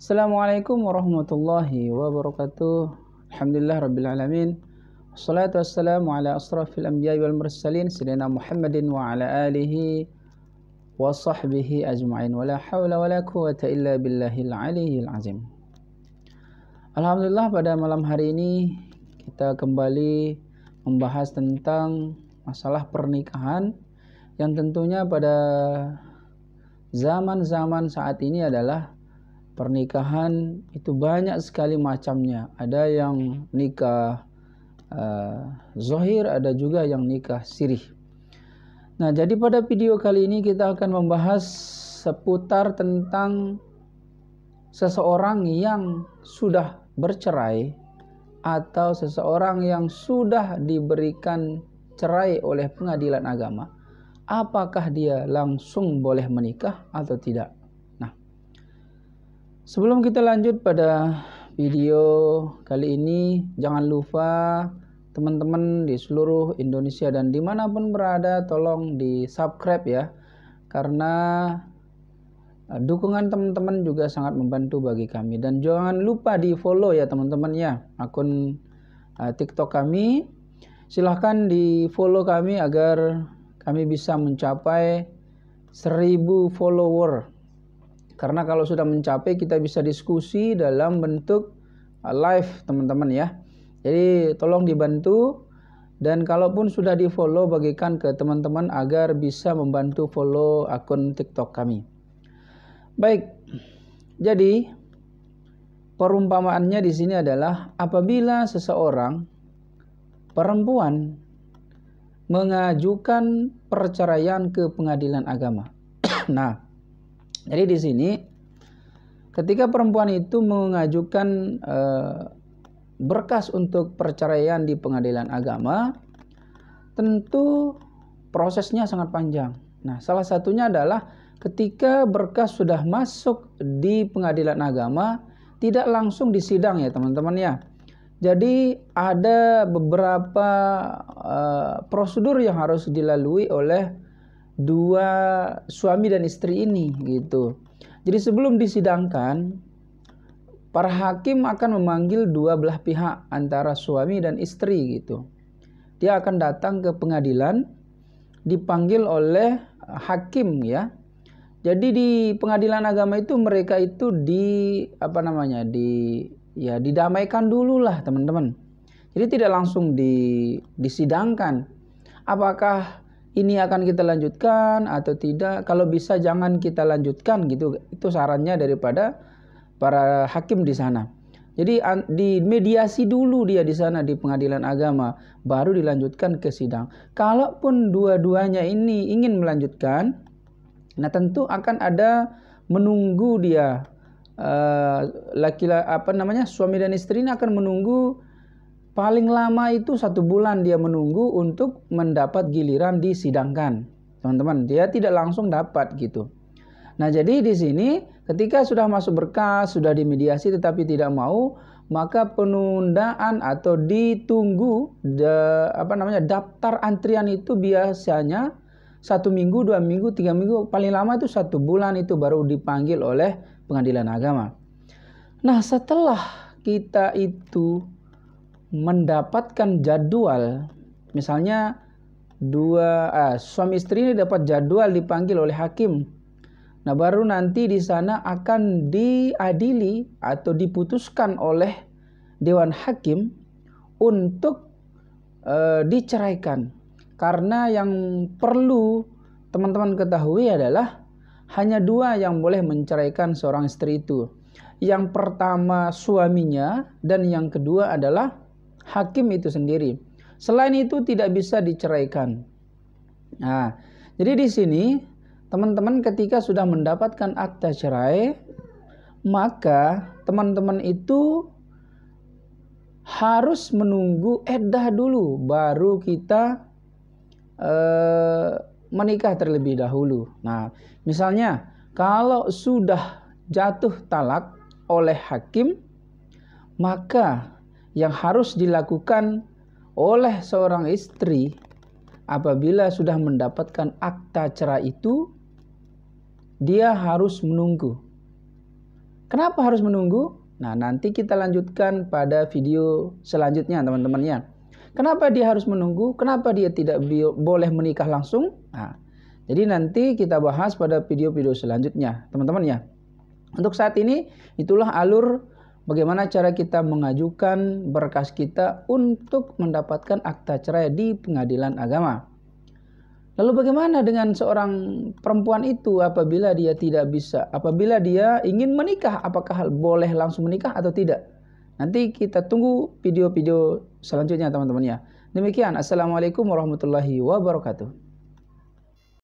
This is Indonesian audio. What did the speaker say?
Assalamualaikum warahmatullahi wabarakatuh. Alhamdulillah rabbil alamin. Wassalatu wassalamu ala asrafil anbiya wal mursalin sayyidina Muhammadin wa ala alihi wa sahbihi ajma'in. Wala haula wala quwata illa billahil aliyil azim. Alhamdulillah pada malam hari ini kita kembali membahas tentang masalah pernikahan yang tentunya pada zaman-zaman saat ini adalah pernikahan itu banyak sekali macamnya. Ada yang nikah uh, zohir, ada juga yang nikah sirih. Nah, jadi pada video kali ini kita akan membahas seputar tentang seseorang yang sudah bercerai atau seseorang yang sudah diberikan cerai oleh pengadilan agama. Apakah dia langsung boleh menikah atau tidak? Sebelum kita lanjut pada video kali ini, jangan lupa teman-teman di seluruh Indonesia dan dimanapun berada, tolong di subscribe ya, karena eh, dukungan teman-teman juga sangat membantu bagi kami. Dan jangan lupa di follow ya teman-teman ya akun eh, TikTok kami. Silahkan di follow kami agar kami bisa mencapai 1000 follower karena kalau sudah mencapai kita bisa diskusi dalam bentuk uh, live teman-teman ya. Jadi tolong dibantu dan kalaupun sudah di follow bagikan ke teman-teman agar bisa membantu follow akun TikTok kami. Baik, jadi perumpamaannya di sini adalah apabila seseorang perempuan mengajukan perceraian ke pengadilan agama. nah, jadi di sini ketika perempuan itu mengajukan e, berkas untuk perceraian di pengadilan agama, tentu prosesnya sangat panjang. Nah, salah satunya adalah ketika berkas sudah masuk di pengadilan agama, tidak langsung disidang ya teman-teman ya. Jadi ada beberapa uh, prosedur yang harus dilalui oleh dua suami dan istri ini gitu. Jadi sebelum disidangkan para hakim akan memanggil dua belah pihak antara suami dan istri gitu. Dia akan datang ke pengadilan dipanggil oleh hakim ya. Jadi di pengadilan agama itu mereka itu di apa namanya? di ya didamaikan dulu lah teman-teman. Jadi tidak langsung di disidangkan. Apakah ini akan kita lanjutkan atau tidak. Kalau bisa jangan kita lanjutkan gitu. Itu sarannya daripada para hakim di sana. Jadi di mediasi dulu dia di sana di pengadilan agama, baru dilanjutkan ke sidang. Kalaupun dua-duanya ini ingin melanjutkan, nah tentu akan ada menunggu dia laki-laki eh, laki, apa namanya suami dan istri ini akan menunggu paling lama itu satu bulan dia menunggu untuk mendapat giliran disidangkan. Teman-teman, dia tidak langsung dapat gitu. Nah, jadi di sini ketika sudah masuk berkas, sudah dimediasi tetapi tidak mau, maka penundaan atau ditunggu de, apa namanya daftar antrian itu biasanya satu minggu, dua minggu, tiga minggu, paling lama itu satu bulan itu baru dipanggil oleh pengadilan agama. Nah, setelah kita itu mendapatkan jadwal misalnya dua eh, suami istri ini dapat jadwal dipanggil oleh hakim nah baru nanti di sana akan diadili atau diputuskan oleh dewan hakim untuk eh, diceraikan karena yang perlu teman-teman ketahui adalah hanya dua yang boleh menceraikan seorang istri itu yang pertama suaminya dan yang kedua adalah hakim itu sendiri. Selain itu tidak bisa diceraikan. Nah, jadi di sini teman-teman ketika sudah mendapatkan akta cerai, maka teman-teman itu harus menunggu edah dulu baru kita eh, menikah terlebih dahulu. Nah, misalnya kalau sudah jatuh talak oleh hakim, maka yang harus dilakukan oleh seorang istri apabila sudah mendapatkan akta cerai itu dia harus menunggu. Kenapa harus menunggu? Nah, nanti kita lanjutkan pada video selanjutnya, teman-teman ya. Kenapa dia harus menunggu? Kenapa dia tidak boleh menikah langsung? Nah, jadi nanti kita bahas pada video-video selanjutnya, teman-teman ya. Untuk saat ini itulah alur bagaimana cara kita mengajukan berkas kita untuk mendapatkan akta cerai di pengadilan agama. Lalu bagaimana dengan seorang perempuan itu apabila dia tidak bisa, apabila dia ingin menikah, apakah boleh langsung menikah atau tidak? Nanti kita tunggu video-video selanjutnya teman-teman ya. Demikian, Assalamualaikum warahmatullahi wabarakatuh.